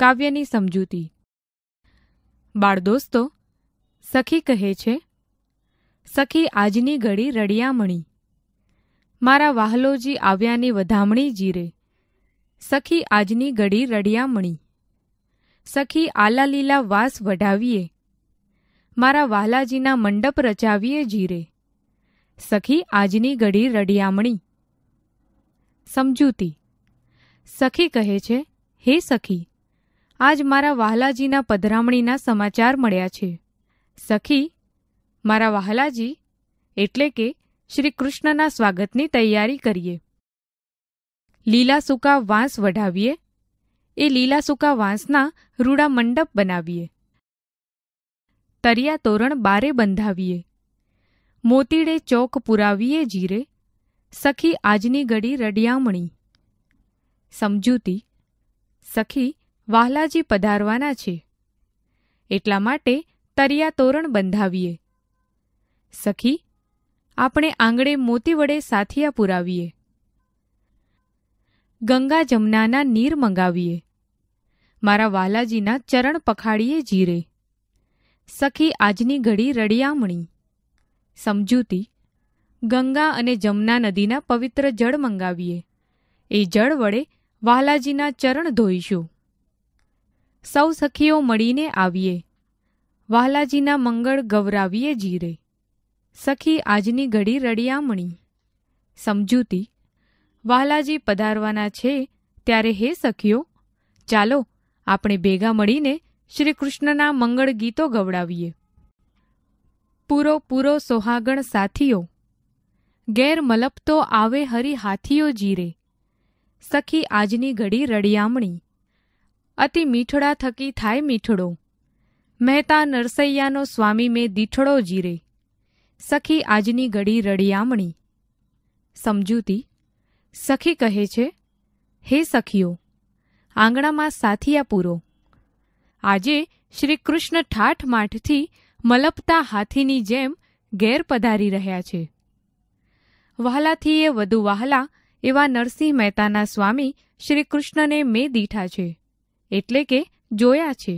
કાવ્યની સમજૂતી બાળ દોસ્તો સખી કહે છે સખી આજની ઘડી રડિયામણી મારા વાહલોજી આવ્યાની વધામણી જીરે સખી આજની ઘડી રડિયામણી સખી આલાલીલા વાસ વઢાવીએ મારા વાલાજીના મંડપ રચાવીએ જીરે સખી આજની ઘડી રડિયામણી સમજૂતી સખી કહે છે હે સખી આજ મારા વહાલાજીના પધરામણીના સમાચાર મળ્યા છે સખી મારા વ્હાલાજી એટલે કે શ્રી કૃષ્ણના સ્વાગતની તૈયારી કરીએ લીલા સૂકા વાંસ વઢાવીએ એ લીલા સૂકા વાંસના રૂડા મંડપ બનાવીએ તરિયા તોરણ બારે બંધાવીએ મોતીડે ચોક પુરાવીએ જીરે સખી આજની ઘડી રડિયામણી સમજૂતી સખી વાહલાજી પધારવાના છે એટલા માટે તરિયા તોરણ બંધાવીએ સખી આપણે આંગળે મોતી વડે સાથિયા પુરાવીએ ગંગા જમનાના નીર મંગાવીએ મારા વાલાજીના ચરણ પખાડીએ જીરે સખી આજની ઘડી રડિયામણી સમજૂતી ગંગા અને જમના નદીના પવિત્ર જળ મંગાવીએ એ જળ વડે વાલાજીના ચરણ ધોઈશું સૌ સખીઓ મળીને આવીએ વાલાજીના મંગળ ગવરાવીએ જીરે સખી આજની ઘડી રડિયામણી સમજૂતી વાલાજી પધારવાના છે ત્યારે હે સખીઓ ચાલો આપણે ભેગા મળીને શ્રી કૃષ્ણના મંગળ ગીતો ગવડાવીએ પૂરો પૂરો સોહાગણ સાથીઓ ગેર મલપતો આવે હરી હાથીઓ જીરે સખી આજની ઘડી રડિયામણી અતિ મીઠડા થકી થાય મીઠડો મહેતા નરસૈયાનો સ્વામી મેં દીઠડો જીરે સખી આજની ઘડી રડિયામણી સમજૂતી સખી કહે છે હે સખીઓ આંગણામાં સાથિયા પૂરો આજે શ્રી કૃષ્ણ માઠથી મલપતા હાથીની જેમ ગેર પધારી રહ્યા છે વહાલાથી એ વધુ વહાલા એવા નરસિંહ મહેતાના સ્વામી શ્રી કૃષ્ણને મેં દીઠા છે એટલે કે જોયા છે